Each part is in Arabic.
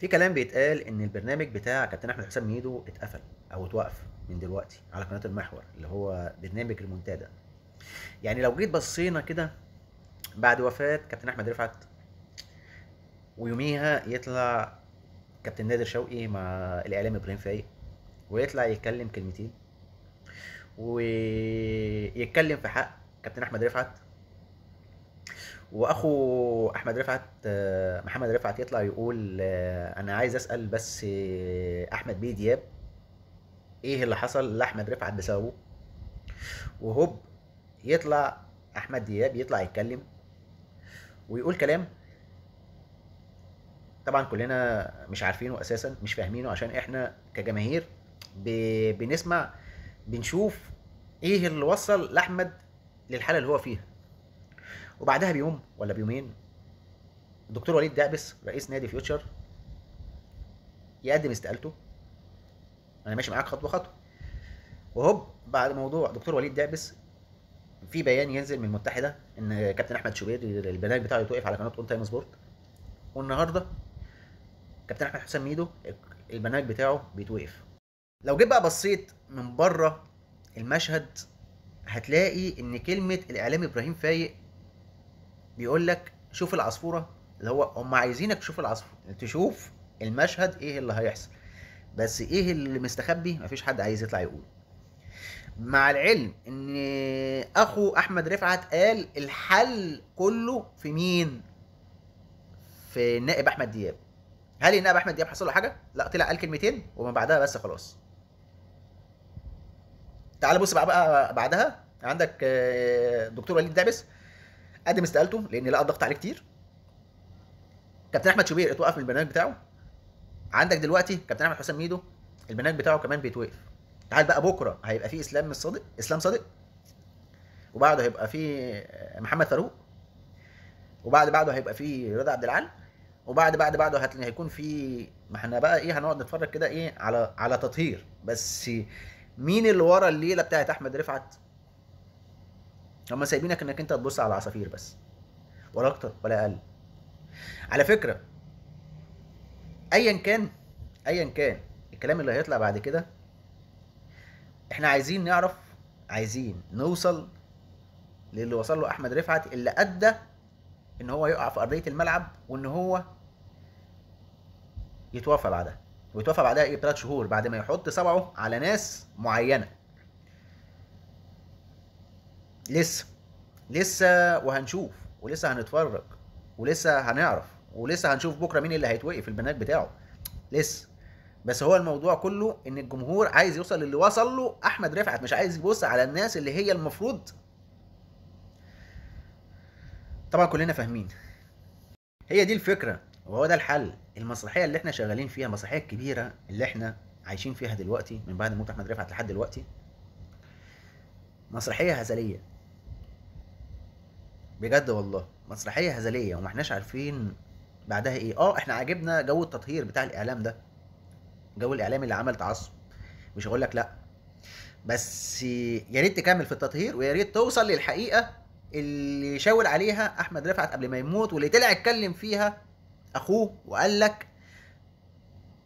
في كلام بيتقال ان البرنامج بتاع كابتن احمد حسام ميدو اتقفل او اتوقف من دلوقتي على قناه المحور اللي هو برنامج المنتدى يعني لو جيت بصينا كده بعد وفاه كابتن احمد رفعت ويوميها يطلع كابتن نادر شوقي مع الاعلامي ابراهيم فايق ويطلع يتكلم كلمتين ويتكلم في حق كابتن احمد رفعت واخو احمد رفعت آه، محمد رفعت يطلع يقول آه، انا عايز اسال بس آه، احمد بيه دياب ايه اللي حصل لاحمد رفعت بسببه وهوب يطلع احمد دياب يطلع يتكلم ويقول كلام طبعا كلنا مش عارفينه اساسا مش فاهمينه عشان احنا كجماهير بنسمع بنشوف ايه اللي وصل لاحمد للحاله اللي هو فيها وبعدها بيوم ولا بيومين الدكتور وليد دعبس رئيس نادي فيوتشر يقدم استقالته انا ماشي معاك خطوه خطوه وهوب بعد موضوع دكتور وليد دعبس في بيان ينزل من المتحده ان كابتن احمد شوبير البرنامج بتاعه يتوقف على قناه اون تايم سبورت والنهارده كابتن احمد حسام ميدو البرنامج بتاعه بيتوقف لو جيت بقى بصيت من بره المشهد هتلاقي ان كلمه الاعلامي ابراهيم فايق بيقول لك شوف العصفوره اللي هو هم عايزينك تشوف العصفوره تشوف المشهد ايه اللي هيحصل بس ايه اللي مستخبي مفيش حد عايز يطلع يقول مع العلم ان اخو احمد رفعت قال الحل كله في مين في النائب احمد دياب هل النائب احمد دياب حصل له حاجه لا طلع قال كلمتين وما بعدها بس خلاص تعال بص بقى, بقى بعدها عندك آه، دكتور وليد دعبس قدم استقالته لان لقى الضغط عليه كتير كابتن احمد شوبير اتوقف من البرنامج بتاعه عندك دلوقتي كابتن احمد حسام ميدو البرنامج بتاعه كمان بيتوقف تعال بقى بكره هيبقى في اسلام الصادق اسلام صادق وبعده هيبقى في آه، محمد فاروق وبعد بعده هيبقى في رضا عبد العال وبعد بعد بعده هت... هيكون في ما احنا بقى ايه هنقعد نتفرج كده ايه على على تطهير بس مين اللي ورا الليله بتاعت احمد رفعت هم سايبينك انك انت تبص على العصافير بس ولا اكتر ولا اقل على فكره ايا كان ايا كان الكلام اللي هيطلع بعد كده احنا عايزين نعرف عايزين نوصل للي وصل له احمد رفعت اللي ادى ان هو يقع في ارضيه الملعب وان هو يتوفى بعدها ويتوفى بعدها ايه بثلاث شهور بعد ما يحط صبعه على ناس معينه لسه لسه وهنشوف ولسه هنتفرج ولسه هنعرف ولسه هنشوف بكره مين اللي هيتوقف البنات بتاعه لسه بس هو الموضوع كله ان الجمهور عايز يوصل للي وصل له احمد رفعت مش عايز يبص على الناس اللي هي المفروض طبعا كلنا فاهمين هي دي الفكره وهو ده الحل المسرحيه اللي احنا شغالين فيها المسرحيه الكبيره اللي احنا عايشين فيها دلوقتي من بعد موت احمد رفعت لحد دلوقتي مسرحيه هزليه بجد والله مسرحيه هزليه وما احناش عارفين بعدها ايه اه احنا عاجبنا جو التطهير بتاع الاعلام ده جو الاعلام اللي عمل تعصب مش هقول لك لا بس يا ريت تكمل في التطهير ويا ريت توصل للحقيقه اللي شاور عليها احمد رفعت قبل ما يموت واللي طلع اتكلم فيها اخوه وقال لك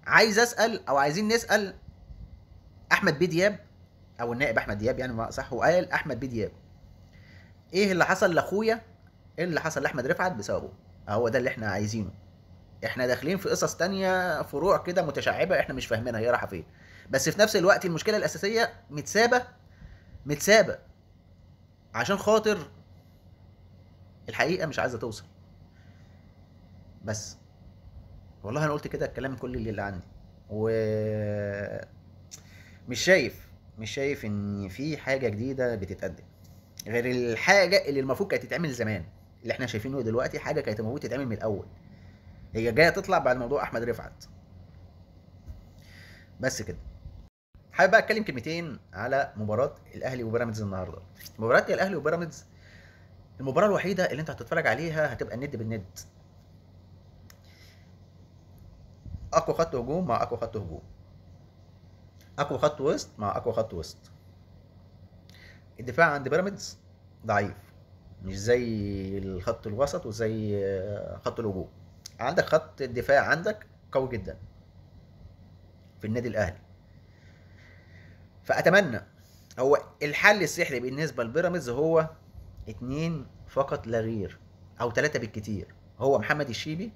عايز اسال او عايزين نسال احمد بيه دياب او النائب احمد دياب يعني صح وقال احمد بيه دياب ايه اللي حصل لاخويا ايه اللي حصل لاحمد رفعت بسببه هو ده اللي احنا عايزينه احنا داخلين في قصص تانية فروع كده متشعبه احنا مش فاهمينها هي رايحه فين بس في نفس الوقت المشكله الاساسيه متسابه متسابه عشان خاطر الحقيقه مش عايزه توصل بس والله انا قلت كده الكلام كل اللي, اللي عندي و مش شايف مش شايف ان في حاجه جديده بتتقدم غير الحاجه اللي المفروض كانت تتعمل زمان اللي احنا شايفينه دلوقتي حاجه كانت المفروض تتعمل من الاول هي جايه تطلع بعد موضوع احمد رفعت بس كده حابب بقى اتكلم كلمتين على مباراه الاهلي وبيراميدز النهارده مباراه الاهلي وبيراميدز المباراه الوحيده اللي انت هتتفرج عليها هتبقى الند بالند اقوى خط هجوم مع اقوى خط هجوم اقوى خط وسط مع اقوى خط وسط الدفاع عند بيراميدز ضعيف مش زي الخط الوسط وزي آه، خط الهجوم عندك خط الدفاع عندك قوي جدا في النادي الاهلي فاتمنى هو الحل السحري بالنسبه لبيراميدز هو اتنين فقط لا غير او ثلاثه بالكتير هو محمد الشيبي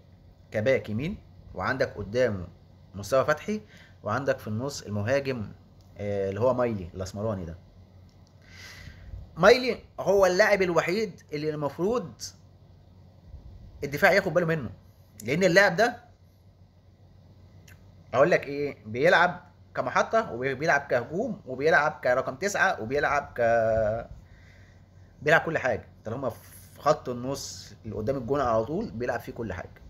كباك يمين وعندك قدامه مصطفى فتحي وعندك في النص المهاجم آه، اللي هو مايلي الاسمراني ده مايلي هو اللاعب الوحيد اللي المفروض الدفاع ياخد باله منه لان اللاعب ده اقول لك ايه بيلعب كمحطه وبيلعب كهجوم وبيلعب كرقم تسعة وبيلعب ك بيلعب كل حاجه طالما في خط النص اللي قدام الجون على طول بيلعب فيه كل حاجه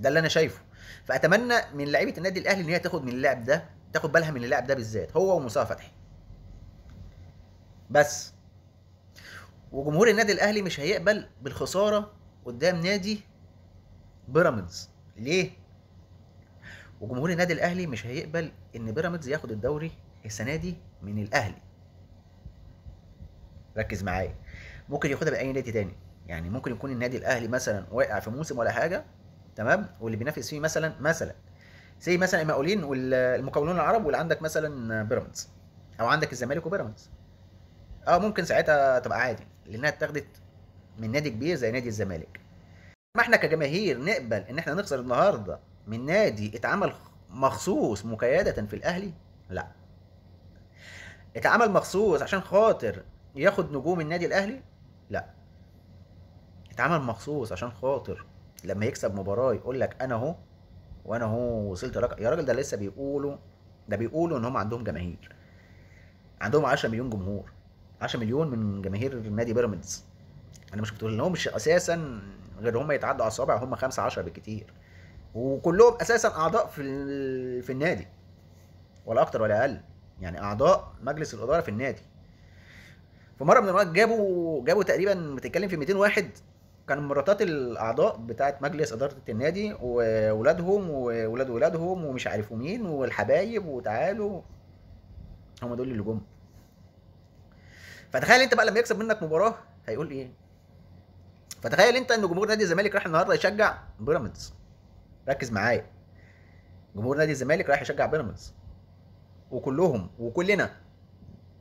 ده اللي انا شايفه فاتمنى من لعيبه النادي الاهلي ان هي تاخد من اللاعب ده تاخد بالها من اللاعب ده بالذات هو ومصطفى فتحي بس وجمهور النادي الاهلي مش هيقبل بالخساره قدام نادي بيراميدز ليه وجمهور النادي الاهلي مش هيقبل ان بيراميدز ياخد الدوري السنه دي من الاهلي ركز معايا ممكن ياخدها من اي نادي تاني يعني ممكن يكون النادي الاهلي مثلا واقع في موسم ولا حاجه تمام واللي بينافس فيه مثلا مثلا زي مثلا المقاولين والمقاولون العرب واللي عندك مثلا بيراميدز او عندك الزمالك وبيراميدز اه ممكن ساعتها تبقى عادي لانها اتاخدت من نادي كبير زي نادي الزمالك ما احنا كجماهير نقبل ان احنا نخسر النهارده من نادي اتعمل مخصوص مكايده في الاهلي لا اتعمل مخصوص عشان خاطر ياخد نجوم النادي الاهلي لا اتعمل مخصوص عشان خاطر لما يكسب مباراه يقول لك انا اهو وانا اهو وصلت رقم يا راجل ده لسه بيقولوا ده بيقولوا ان هم عندهم جماهير عندهم 10 مليون جمهور 10 مليون من جماهير نادي بيراميدز انا مش بتقول مش اساسا غير هم يتعدوا على الصوابع هم 5 10 بالكتير وكلهم اساسا اعضاء في في النادي ولا اكتر ولا اقل يعني اعضاء مجلس الاداره في النادي في مره من المرات جابوا جابوا تقريبا بتتكلم في 200 واحد كان مراتات الاعضاء بتاعه مجلس اداره النادي واولادهم واولاد ولادهم ومش عارف مين والحبايب وتعالوا هم دول اللي جم فتخيل انت بقى لما يكسب منك مباراه هيقول ايه فتخيل انت ان جمهور نادي الزمالك راح النهارده يشجع بيراميدز ركز معايا جمهور نادي الزمالك رايح يشجع بيراميدز وكلهم وكلنا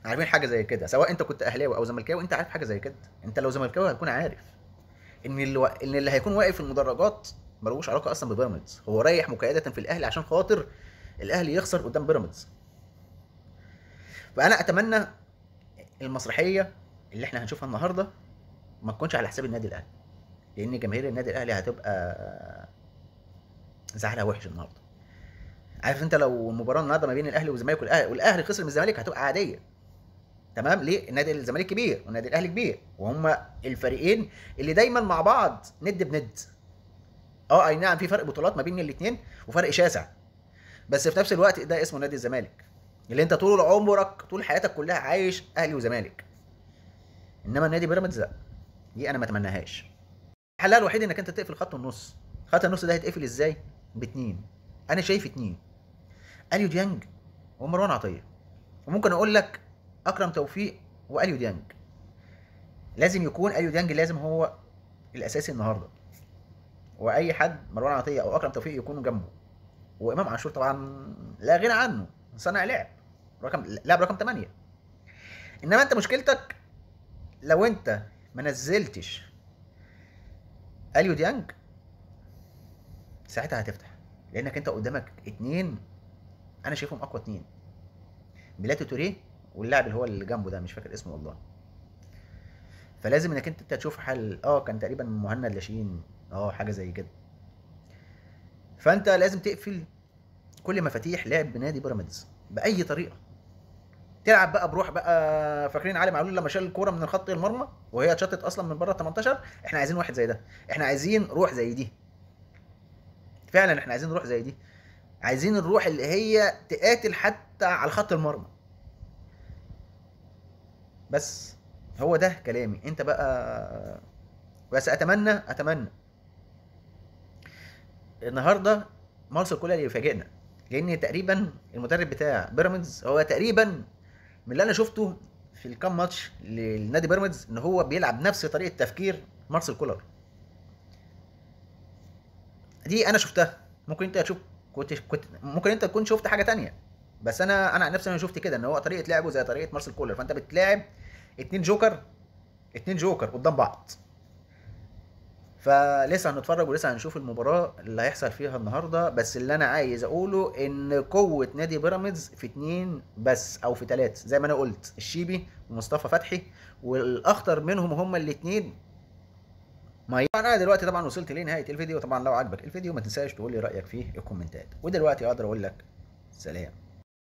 عارفين حاجه زي كده سواء انت كنت اهلاوي او زملكاوي انت عارف حاجه زي كده انت لو زملكاوي هتكون عارف ان اللي, ان اللي هيكون واقف في المدرجات ملوش علاقه اصلا ببيراميدز هو رايح مكايده في الاهلي عشان خاطر الاهلي يخسر قدام بيراميدز فانا اتمنى المسرحيه اللي احنا هنشوفها النهارده ما تكونش على حساب النادي الاهلي لان جماهير النادي الاهلي هتبقى زعلها وحش النهارده عارف انت لو مباراه النهارده ما بين الاهلي والزمالك والاهلي والاهلي خسر من الزمالك هتبقى عاديه تمام ليه النادي الزمالك كبير والنادي الاهلي كبير وهما الفريقين اللي دايما مع بعض ند بند اه اي نعم في فرق بطولات ما بين الاثنين وفرق شاسع بس في نفس الوقت ده اسمه نادي الزمالك اللي انت طول عمرك طول حياتك كلها عايش اهلي وزمالك انما النادي بيراميدز لا دي انا ما اتمناهاش الحلها الوحيد انك انت تقفل خط النص خط النص ده هيتقفل ازاي باتنين انا شايف اتنين اليو ديانج ومروان عطيه وممكن اقول لك اكرم توفيق واليو ديانج لازم يكون اليو ديانج لازم هو الاساسي النهارده واي حد مروان عطيه او اكرم توفيق يكونوا جنبه وامام عاشور طبعا لا غنى عنه صانع لعب رقم لاعب رقم 8 انما انت مشكلتك لو انت ما نزلتش اليو ديانج ساعتها هتفتح لانك انت قدامك اتنين انا شايفهم اقوى اتنين بلاتو توريه واللاعب اللي هو اللي جنبه ده مش فاكر اسمه والله فلازم انك انت تشوف حل اه كان تقريبا مهند لاشين اه حاجه زي كده فانت لازم تقفل كل مفاتيح لعب بنادي بيراميدز باي طريقه تلعب بقى بروح بقى فاكرين علي معلول لما شال الكوره من الخط المرمى وهي اتشطت اصلا من بره 18 احنا عايزين واحد زي ده احنا عايزين روح زي دي فعلا احنا عايزين روح زي دي عايزين الروح اللي هي تقاتل حتى على خط المرمى بس هو ده كلامي انت بقى بس اتمنى اتمنى النهارده مارسيل كولر يفاجئنا لان تقريبا المدرب بتاع بيراميدز هو تقريبا من اللي انا شفته في الكام ماتش للنادي بيراميدز ان هو بيلعب نفس طريقه تفكير مارسيل كولر دي انا شفتها ممكن انت تشوف كنت كنت ممكن انت تكون شفت حاجه تانية بس انا انا عن نفسي انا شفت كده ان هو طريقه لعبه زي طريقه مارسيل كولر فانت بتلاعب اتنين جوكر اتنين جوكر قدام بعض فلسه هنتفرج ولسه هنشوف المباراه اللي هيحصل فيها النهارده بس اللي انا عايز اقوله ان قوه نادي بيراميدز في اتنين بس او في ثلاثه زي ما انا قلت الشيبي ومصطفى فتحي والاخطر منهم هما الاتنين ما طبعا انا دلوقتي طبعا وصلت لنهايه الفيديو طبعا لو عجبك الفيديو ما تنساش تقول لي رايك فيه الكومنتات ودلوقتي اقدر اقول لك سلام